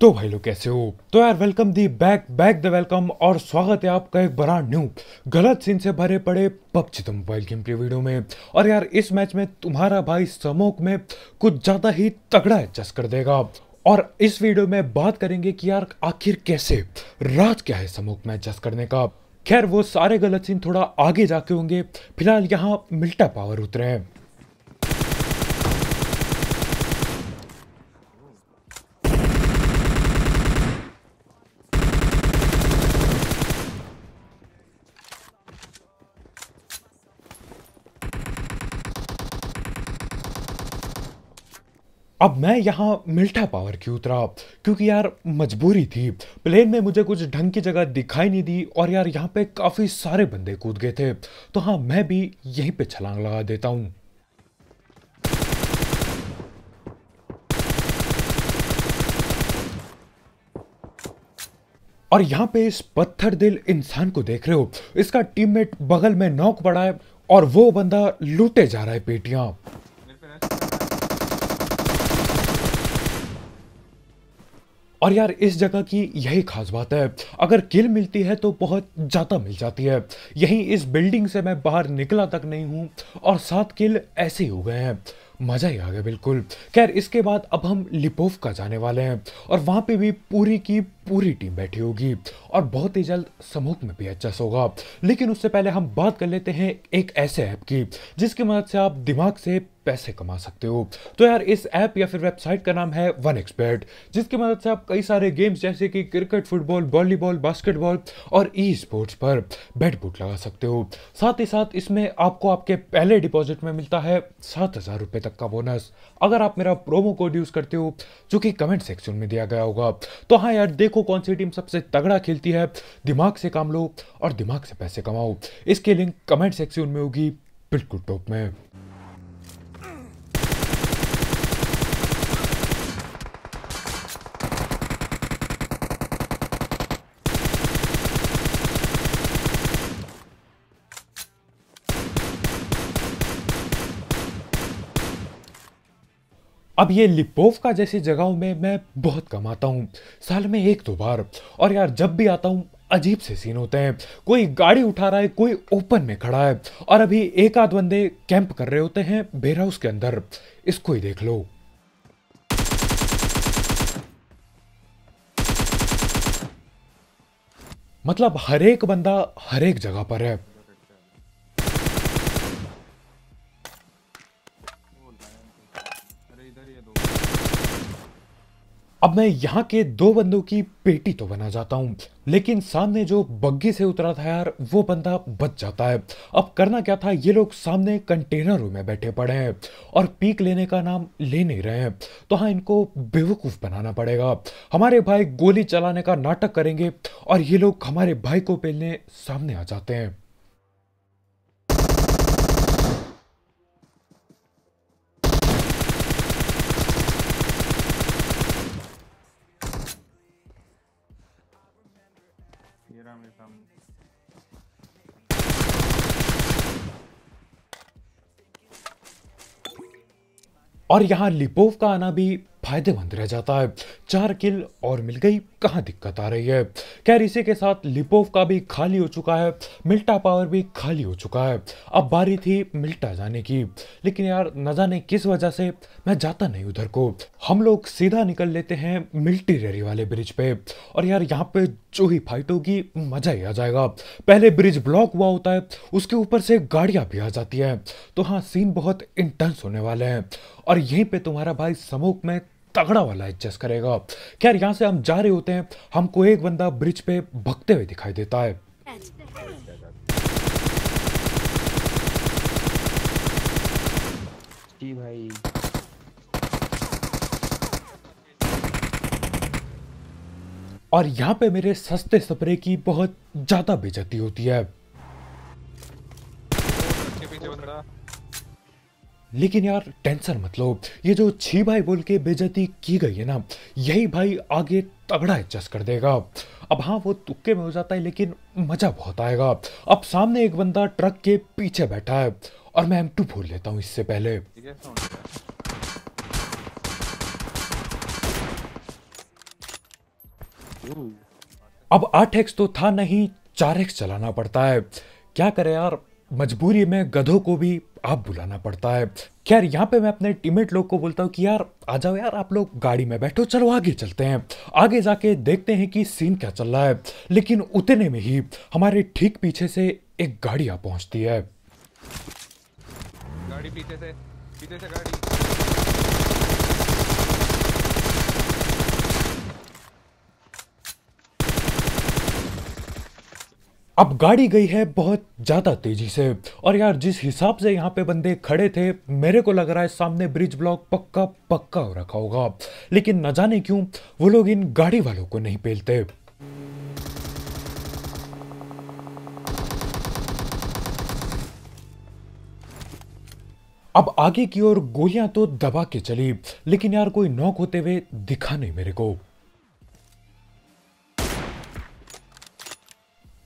तो भाई लोग कैसे हो तो यार welcome the back back the welcome और स्वागत है आपका एक बड़ा न्यू गलत सीन से भरे पड़े PUBG the mobile game play video में और यार इस मैच में तुम्हारा भाई समोक में कुछ ज़्यादा ही तगड़ा एडजस्ट कर देगा और इस वीडियो में बात करेंगे कि यार आखिर कैसे राज क्या है समोक में एडजस्ट करने का खैर वो सारे गलत सीन थोड़ा आगे जाके होंगे फिलहाल यहाँ मिल्टा पावर उतरे हैं अब मैं यहाँ मिल्टा पावर की उतरा क्योंकि यार मजबूरी थी प्लेन में मुझे कुछ ढंग की जगह दिखाई नहीं दी और यार यहाँ पे काफ़ी सारे बंदे कूद गए थे तो हाँ मैं भी यहीं पे छलांग लगा देता हूँ और यहाँ पे इस पत्थर दिल इंसान को देख रहे हो इसका टीममेट बगल में नौक पड़ा है और वो बंदा लूटे जा रहा है पेटियां और यार इस जगह की यही खास बात है अगर किल मिलती है तो बहुत ज़्यादा मिल जाती है यहीं इस बिल्डिंग से मैं बाहर निकला तक नहीं हूँ और सात किल ऐसे ही हो गए हैं मज़ा ही आ गया बिल्कुल खैर इसके बाद अब हम लिपोव का जाने वाले हैं और वहाँ पे भी पूरी की पूरी टीम बैठी होगी और बहुत ही जल्द समूह में भी अच्छा होगा लेकिन उससे पहले हम बात कर लेते हैं एक ऐसे ऐप की जिसकी मदद से आप दिमाग से पैसे कमा सकते हो तो यार इस ऐप या फिर वेबसाइट का नाम है वन एक्सपर्ट जिसकी मदद से आप कई सारे गेम्स जैसे कि क्रिकेट फुटबॉल वॉलीबॉल बास्केटबॉल और ई स्पोर्ट्स पर बैट बुट लगा सकते हो साथ ही साथ इसमें आपको आपके पहले डिपॉजिट में मिलता है सात हज़ार रुपए तक का बोनस अगर आप मेरा प्रोमो कोड यूज़ करते हो जो कि कमेंट सेक्शन में दिया गया होगा तो हाँ यार देखो देखो कौन सी टीम सबसे तगड़ा खेलती है दिमाग से काम लो और दिमाग से पैसे कमाओ इसके लिंक कमेंट सेक्शन में होगी बिल्कुल टॉप में अब ये लिपोवका जैसी जगहों में मैं बहुत कम आता हूँ साल में एक दो बार और यार जब भी आता हूँ अजीब से सीन होते हैं कोई गाड़ी उठा रहा है कोई ओपन में खड़ा है और अभी एक आध बंदे कैंप कर रहे होते हैं बेर हाउस के अंदर इसको ही देख लो मतलब हर एक बंदा हर एक जगह पर है अब मैं यहाँ के दो बंदों की पेटी तो बना जाता हूँ लेकिन सामने जो बग्गी से उतरा था यार वो बंदा बच जाता है अब करना क्या था ये लोग सामने कंटेनरों में बैठे पड़े हैं और पीक लेने का नाम ले नहीं रहे हैं तो हाँ इनको बेवकूफ़ बनाना पड़ेगा हमारे भाई गोली चलाने का नाटक करेंगे और ये लोग हमारे भाई को पहले सामने आ जाते हैं सामने और यहाँ लिपोव का आना भी फायदेमंद रह जाता है चार किल और मिल गई कहाँ दिक्कत आ रही है खैर इसी के साथ लिपोव का भी खाली हो चुका है मिल्टा पावर भी खाली हो चुका है अब बारी थी मिल्टा जाने की लेकिन यार न जाने किस वजह से मैं जाता नहीं उधर को हम लोग सीधा निकल लेते हैं मिल्टी रेरी वाले ब्रिज पे और यार यहाँ पे जो ही फाइट होगी मजा ही आ जाएगा पहले ब्रिज ब्लॉक हुआ होता है उसके ऊपर से गाड़ियाँ भी आ जाती है तो हाँ सीन बहुत इंटेंस होने वाले हैं और यहीं पे तुम्हारा भाई समोक में तगड़ा वाला एडजस्ट करेगा खैर यहाँ से हम जा रहे होते हैं हमको एक बंदा ब्रिज पे भगते हुए दिखाई देता है जी भाई और यहाँ पे मेरे सस्ते सपरे की बहुत ज़्यादा बेजती होती है लेकिन यार टेंशन मत लो ये जो छी भाई बोल के बेजती की गई है ना यही भाई आगे तगड़ा एडजस्ट कर देगा अब हाँ वो तुक्के में हो जाता है लेकिन मज़ा बहुत आएगा अब सामने एक बंदा ट्रक के पीछे बैठा है और मैं एम टू फोड़ लेता हूँ इससे पहले अब आठ एक्स तो था नहीं चार एक्स चलाना पड़ता है क्या करे यार मजबूरी में गधों को भी आप बुलाना पड़ता है खैर यहाँ पे मैं अपने टीममेट लोग को बोलता हूँ कि यार आ जाओ यार आप लोग गाड़ी में बैठो चलो आगे चलते हैं आगे जाके देखते हैं कि सीन क्या चल रहा है लेकिन उतने में ही हमारे ठीक पीछे से एक गाड़ी आ पहुंचती है गाड़ी पीछे से पीछे से गाड़ी अब गाड़ी गई है बहुत ज़्यादा तेज़ी से और यार जिस हिसाब से यहाँ पे बंदे खड़े थे मेरे को लग रहा है सामने ब्रिज ब्लॉक पक्का पक्का हो रखा होगा लेकिन न जाने क्यों वो लोग इन गाड़ी वालों को नहीं पेलते अब आगे की ओर गोलियां तो दबा के चली लेकिन यार कोई नॉक होते हुए दिखा नहीं मेरे को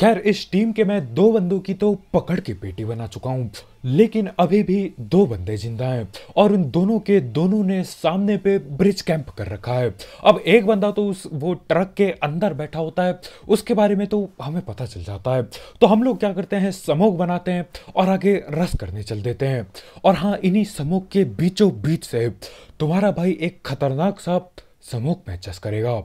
खैर इस टीम के मैं दो बंदों की तो पकड़ के बेटी बना चुका हूँ लेकिन अभी भी दो बंदे जिंदा हैं और उन दोनों के दोनों ने सामने पे ब्रिज कैंप कर रखा है अब एक बंदा तो उस वो ट्रक के अंदर बैठा होता है उसके बारे में तो हमें पता चल जाता है तो हम लोग क्या करते हैं समोक बनाते हैं और आगे रस करने चल देते हैं और हाँ इन्हीं समोक के बीचों बीच से तुम्हारा भाई एक खतरनाक सा समोक में चस करेगा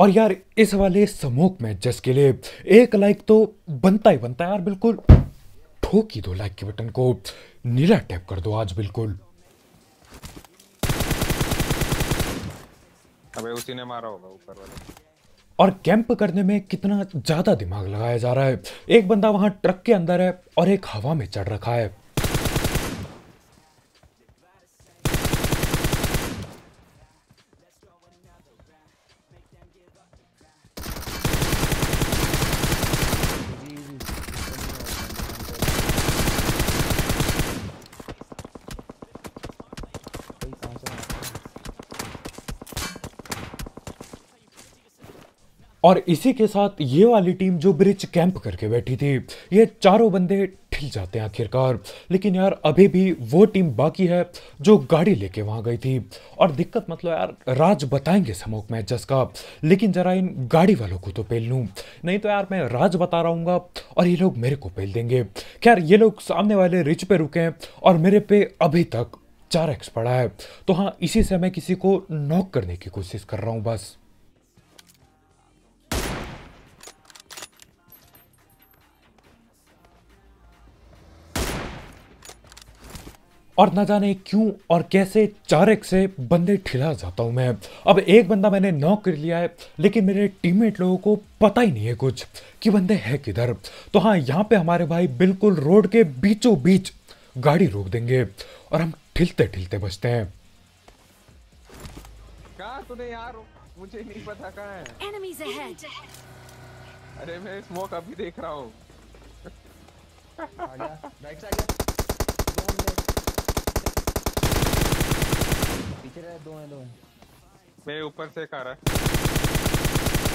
और यार इस वाले समोक में जिसके लिए एक लाइक तो बनता ही बनता है यार बिल्कुल ठोकी दो लाइक के बटन को नीला टैप कर दो आज बिल्कुल अबे उसी ने मारा होगा ऊपर वाले और कैंप करने में कितना ज़्यादा दिमाग लगाया जा रहा है एक बंदा वहां ट्रक के अंदर है और एक हवा में चढ़ रखा है और इसी के साथ ये वाली टीम जो ब्रिज कैंप करके बैठी थी ये चारों बंदे ठिल जाते हैं आखिरकार लेकिन यार अभी भी वो टीम बाकी है जो गाड़ी लेके वहाँ गई थी और दिक्कत मतलब यार राज बताएंगे समोक में जस का लेकिन जरा इन गाड़ी वालों को तो पेल लूँ नहीं तो यार मैं राज बता रहा हूँ और ये लोग मेरे को पेल देंगे खैर ये लोग सामने वाले रिच पे रुके हैं और मेरे पे अभी तक चार एक्स पड़ा है तो हाँ इसी से मैं किसी को नॉक करने की कोशिश कर रहा हूँ बस और ना जाने क्यों और कैसे चार एक से बंदे ठिला जाता हूँ मैं अब एक बंदा मैंने नॉक कर लिया है लेकिन मेरे टीममेट लोगों को पता ही नहीं है कुछ कि बंदे हैं किधर तो हाँ यहाँ पे हमारे भाई बिल्कुल रोड के बीचों बीच गाड़ी रोक देंगे और हम ठिलते ठिलते बचते हैं मुझे नहीं पता है अरे मैं स्मोक अभी देख रहा हूँ पीछे रहे दो हैं दो हैं मेरे ऊपर से एक आ रहा है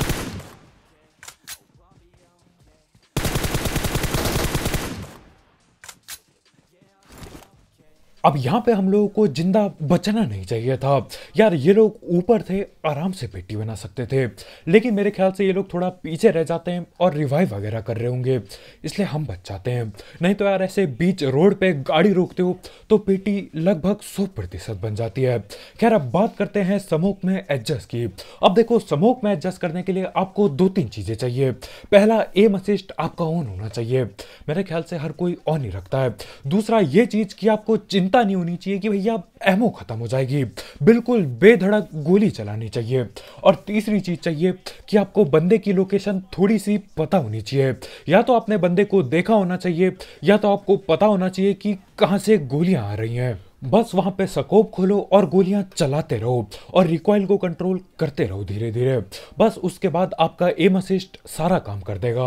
अब यहाँ पे हम लोगों को जिंदा बचना नहीं चाहिए था यार ये लोग ऊपर थे आराम से पेटी बना सकते थे लेकिन मेरे ख्याल से ये लोग थोड़ा पीछे रह जाते हैं और रिवाइव वगैरह कर रहे होंगे इसलिए हम बच जाते हैं नहीं तो यार ऐसे बीच रोड पे गाड़ी रोकते हो तो पेटी लगभग सौ प्रतिशत बन जाती है खैर अब बात करते हैं समोक में एडजस्ट की अब देखो समोक में एडजस्ट करने के लिए आपको दो तीन चीज़ें चाहिए पहला एम असिस्ट आपका ऑन होना चाहिए मेरे ख्याल से हर कोई ऑन ही रखता है दूसरा ये चीज़ कि आपको चिंता चिंता नहीं होनी चाहिए कि भैया एमओ ख़त्म हो जाएगी बिल्कुल बेधड़क गोली चलानी चाहिए और तीसरी चीज़ चाहिए कि आपको बंदे की लोकेशन थोड़ी सी पता होनी चाहिए या तो आपने बंदे को देखा होना चाहिए या तो आपको पता होना चाहिए कि कहाँ से गोलियाँ आ रही हैं बस वहां पे सकोप खोलो और गोलियां चलाते रहो और रिकॉइल को कंट्रोल करते रहो धीरे धीरे बस उसके बाद आपका एम असिस्ट सारा काम कर देगा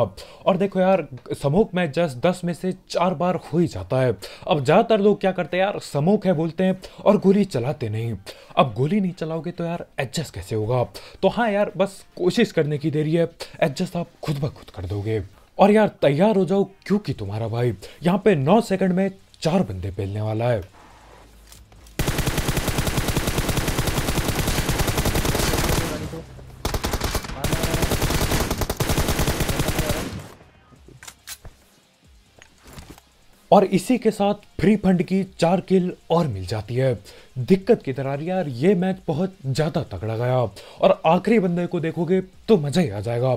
और देखो यार समोक में जस्ट दस में से चार बार हो ही जाता है अब ज़्यादातर लोग क्या करते हैं यार समोक है बोलते हैं और गोली चलाते नहीं अब गोली नहीं चलाओगे तो यार एडजस्ट कैसे होगा तो हाँ यार बस कोशिश करने की देरी है एडजस्ट आप खुद ब खुद कर दोगे और यार तैयार हो जाओ क्योंकि तुम्हारा भाई यहाँ पे नौ सेकंड में चार बंदे पेलने वाला है और इसी के साथ फ्री फंड की चार किल और मिल जाती है दिक्कत की तरह यार ये मैच बहुत ज़्यादा तगड़ा गया और आखिरी बंदे को देखोगे तो मज़ा ही आ जाएगा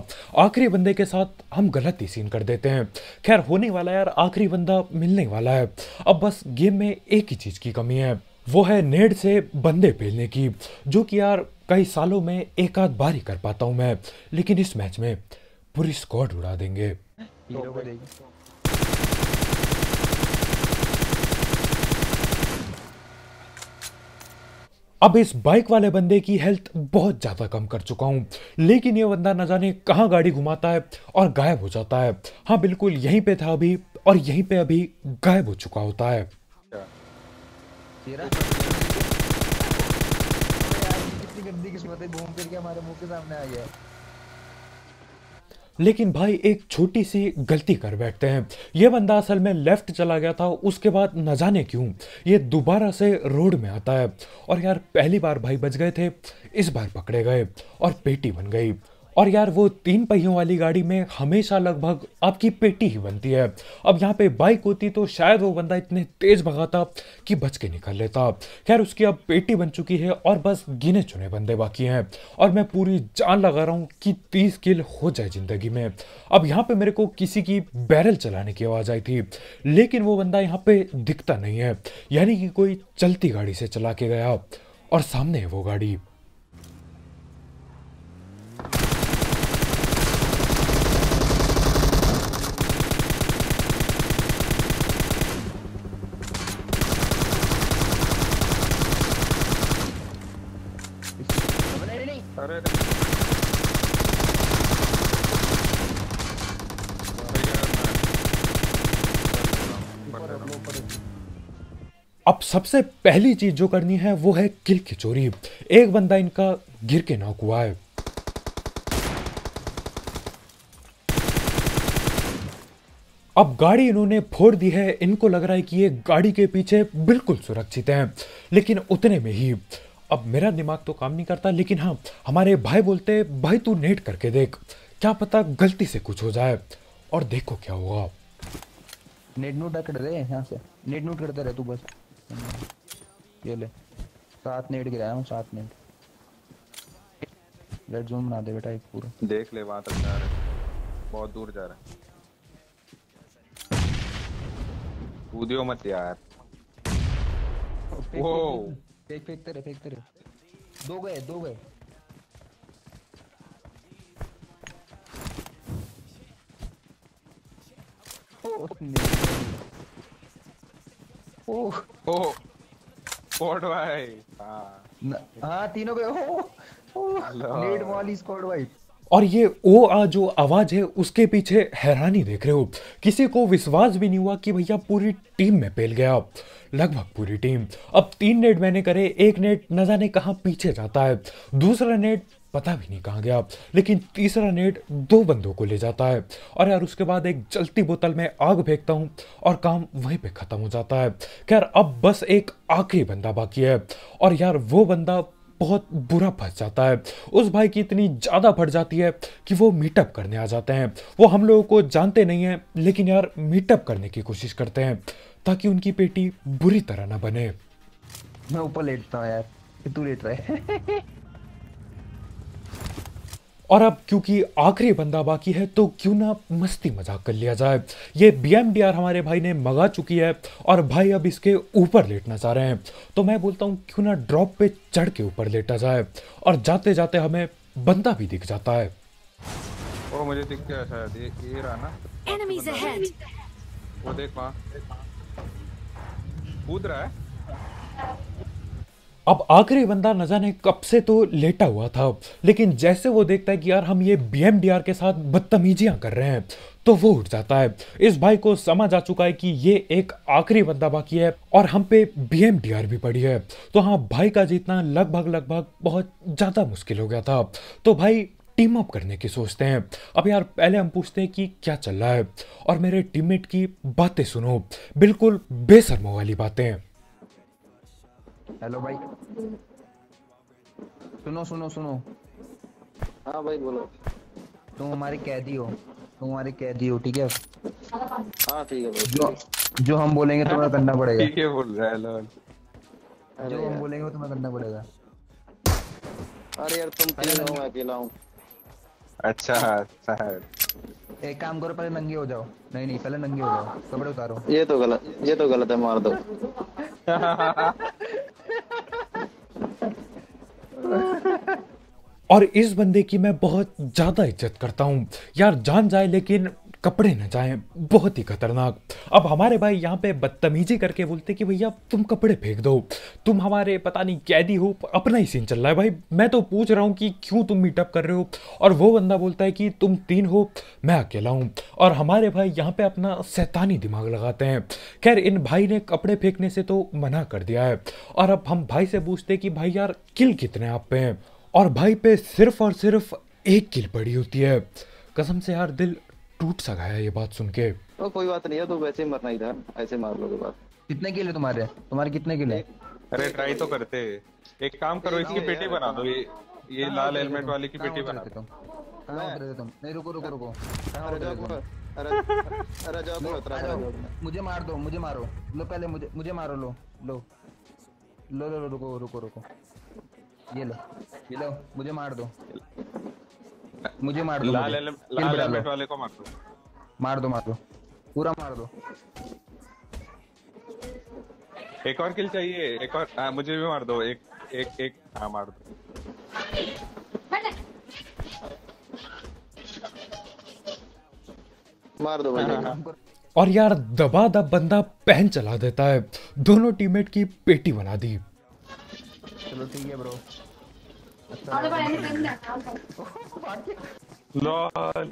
आखिरी बंदे के साथ हम गलत ही सीन कर देते हैं खैर होने वाला यार आखिरी बंदा मिलने वाला है अब बस गेम में एक ही चीज़ की कमी है वो है नेट से बंदे भेजने की जो कि यार कई सालों में एक आध बार ही कर पाता हूँ मैं लेकिन इस मैच में पूरी स्कॉड उड़ा देंगे अब इस बाइक वाले बंदे की हेल्थ बहुत ज़्यादा कम कर चुका हूँ लेकिन ये बंदा न जाने कहाँ गाड़ी घुमाता है और गायब हो जाता है हाँ बिल्कुल यहीं पे था अभी और यहीं पे अभी गायब हो चुका होता है किस्मत है घूम फिर के हमारे मुंह के सामने आ गया लेकिन भाई एक छोटी सी गलती कर बैठते हैं ये बंदा असल में लेफ्ट चला गया था उसके बाद न जाने क्यों ये दोबारा से रोड में आता है और यार पहली बार भाई बच गए थे इस बार पकड़े गए और पेटी बन गई और यार वो तीन पहियों वाली गाड़ी में हमेशा लगभग आपकी पेटी ही बनती है अब यहाँ पे बाइक होती तो शायद वो बंदा इतने तेज भगाता कि बच के निकल लेता खैर उसकी अब पेटी बन चुकी है और बस गिने चुने बंदे बाकी हैं और मैं पूरी जान लगा रहा हूँ कि तीस किल हो जाए ज़िंदगी में अब यहाँ पे मेरे को किसी की बैरल चलाने की आवाज़ आई थी लेकिन वो बंदा यहाँ पे दिखता नहीं है यानी कि कोई चलती गाड़ी से चला के गया और सामने है वो गाड़ी अब सबसे पहली चीज जो करनी है वो है किल की चोरी एक बंदा इनका गिर के नॉक हुआ है अब गाड़ी इन्होंने फोड़ दी है इनको लग रहा है कि ये गाड़ी के पीछे बिल्कुल सुरक्षित है लेकिन उतने में ही अब मेरा दिमाग तो काम नहीं करता लेकिन हाँ हमारे भाई बोलते भाई तू नेट करके देख क्या पता गलती से कुछ हो जाए और देखो क्या होगा नेट नोट कर रहे हैं यहाँ से नेट नोट करते रहे तू बस ये ले सात नेट गिराया हूँ सात नेट रेड जोन बना दे बेटा एक पूरा देख ले वहां तक जा रहा है बहुत दूर जा रहा है कूदियो मत यार वो फेंक फेंकते रहे फेंकते रहे दो गए दो गए ओह ओ स्क्वाड हाँ, तीनों गए ओ वाली स्क्वाड और ये ओ आ जो आवाज़ है उसके पीछे हैरानी देख रहे हो किसी को विश्वास भी नहीं हुआ कि भैया पूरी टीम में फैल गया लगभग पूरी टीम अब तीन नेट मैंने करे एक नेट न जाने कहाँ पीछे जाता है दूसरा नेट पता भी नहीं कहाँ गया लेकिन तीसरा नेट दो बंदों को ले जाता है और यार उसके बाद एक जलती बोतल में आग फेंकता हूँ और काम वहीं पे ख़त्म हो जाता है खैर अब बस एक आखिरी बंदा बाकी है और यार वो बंदा बहुत बुरा फंस जाता है उस भाई की इतनी ज़्यादा फट जाती है कि वो मीटअप करने आ जाते हैं वो हम लोगों को जानते नहीं हैं लेकिन यार मीटअप करने की कोशिश करते हैं ताकि उनकी पेटी बुरी तरह ना बने मैं ऊपर लेटता हूँ यार तू लेट रहे और अब क्योंकि आखिरी बंदा बाकी है तो क्यों ना मस्ती मजाक कर लिया जाए ये बी हमारे भाई ने मंगा चुकी है और भाई अब इसके ऊपर लेटना चाह रहे हैं तो मैं बोलता हूँ क्यों ना ड्रॉप पे चढ़ के ऊपर लेटा जाए और जाते जाते हमें बंदा भी दिख जाता है ओ मुझे दिख गया शायद ये ये रहा ना एनिमीज अहेड वो देख पा कूद रहा है अब आखिरी बंदा न जाने कब से तो लेटा हुआ था लेकिन जैसे वो देखता है कि यार हम ये बी के साथ बदतमीजियां कर रहे हैं तो वो उठ जाता है इस भाई को समझ आ चुका है कि ये एक आखिरी बंदा बाकी है और हम पे बी भी पड़ी है तो हाँ भाई का जीतना लगभग लगभग बहुत ज़्यादा मुश्किल हो गया था तो भाई टीम अप करने की सोचते हैं अब यार पहले हम पूछते हैं कि क्या चल रहा है और मेरे टीममेट की बातें सुनो बिल्कुल बेसरमो वाली बातें हेलो भाई सुनो सुनो सुनो हाँ भाई बोलो तुम हमारे कैदी हो तुम हमारे कैदी हो ठीक है हाँ ठीक है जो जो हम बोलेंगे तुम्हें करना पड़ेगा ठीक है बोल रहा है लोग जो हम बोलेंगे वो तुम्हें करना पड़ेगा अरे यार तुम तीन हो मैं अकेला हूँ अच्छा अच्छा है एक काम करो पहले नंगे हो जाओ नहीं नहीं पहले नंगे हो जाओ कपड़े उतारो ये तो गलत ये तो गलत है मार दो और इस बंदे की मैं बहुत ज़्यादा इज्जत करता हूँ यार जान जाए लेकिन कपड़े न जाए बहुत ही खतरनाक अब हमारे भाई यहाँ पे बदतमीजी करके बोलते कि भैया तुम कपड़े फेंक दो तुम हमारे पता नहीं कैदी हो अपना ही सीन चल रहा है भाई मैं तो पूछ रहा हूँ कि क्यों तुम मीटअप कर रहे हो और वो बंदा बोलता है कि तुम तीन हो मैं अकेला हूँ और हमारे भाई यहाँ पे अपना सैतानी दिमाग लगाते हैं खैर इन भाई ने कपड़े फेंकने से तो मना कर दिया है और अब हम भाई से पूछते कि भाई यार किल कितने आप पे हैं और भाई पे सिर्फ और सिर्फ एक किल पड़ी होती है कसम से यार दिल टूट सा गया ये बात सुन के तो कोई बात नहीं है तो वैसे ही मरना ही था ऐसे मार लोगे बात कितने किले तुम्हारे तुम्हारे कितने किले अरे ट्राई तो करते एक काम करो इसकी पेटी बना दो ये ये लाल हेलमेट वाले की पेटी बना दो नहीं रुको रुको रुको अरे जाओ मुझे मार दो मुझे मारो लो पहले मुझे मुझे मारो लो लो लो लो रुको रुको रुको ये लो ये लो मुझे मार दो मुझे मार दो लाल लाल हेलमेट वाले को मार दो मार दो मार दो पूरा मार दो एक और किल चाहिए एक और आ, हाँ, मुझे भी मार दो एक एक एक हाँ मार दो मार दो भाई हाँ, हाँ, और यार दबा दब बंदा पहन चला देता है दोनों टीममेट की पेटी बना दी चलो ठीक है ब्रो भाई ने लॉल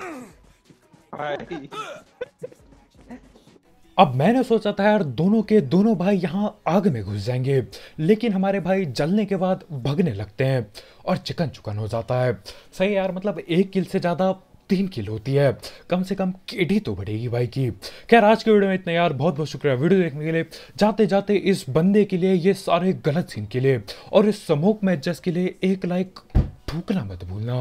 अब मैंने सोचा था यार दोनों के दोनों भाई यहाँ आग में घुस जाएंगे लेकिन हमारे भाई जलने के बाद भगने लगते हैं और चिकन चुकन हो जाता है सही यार मतलब एक किल से ज़्यादा तीन किलो होती है कम से कम केडी तो बढ़ेगी भाई की खैर आज के वीडियो में इतना यार बहुत बहुत शुक्रिया वीडियो देखने के लिए जाते जाते इस बंदे के लिए ये सारे गलत सीन के लिए और इस समूह मैचेस के लिए एक लाइक ना मत भूलना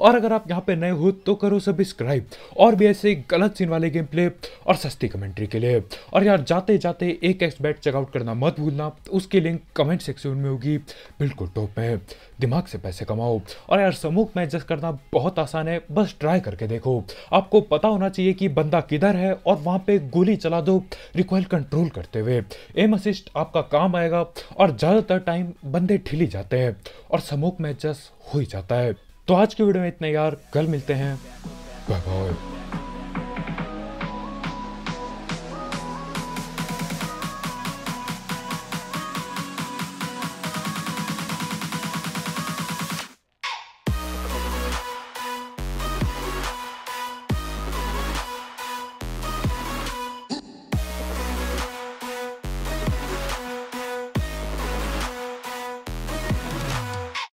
और अगर आप यहाँ पे नए हो तो करो सब्सक्राइब और भी ऐसे गलत सीन वाले गेम प्ले और सस्ती कमेंट्री के लिए और यार जाते जाते एक एक्स बैट चेकआउट करना मत भूलना तो उसकी लिंक कमेंट सेक्शन में होगी बिल्कुल टॉप में दिमाग से पैसे कमाओ और यार समूह में एडजस्ट करना बहुत आसान है बस ट्राई करके देखो आपको पता होना चाहिए कि बंदा किधर है और वहाँ पर गोली चला दो रिकॉयल कंट्रोल करते हुए एम असिस्ट आपका काम आएगा और ज़्यादातर टाइम बंदे ठिली जाते हैं और समूह में एडजस्ट हो ही जाता जाता है तो आज की वीडियो में इतना यार कल मिलते हैं बाय बाय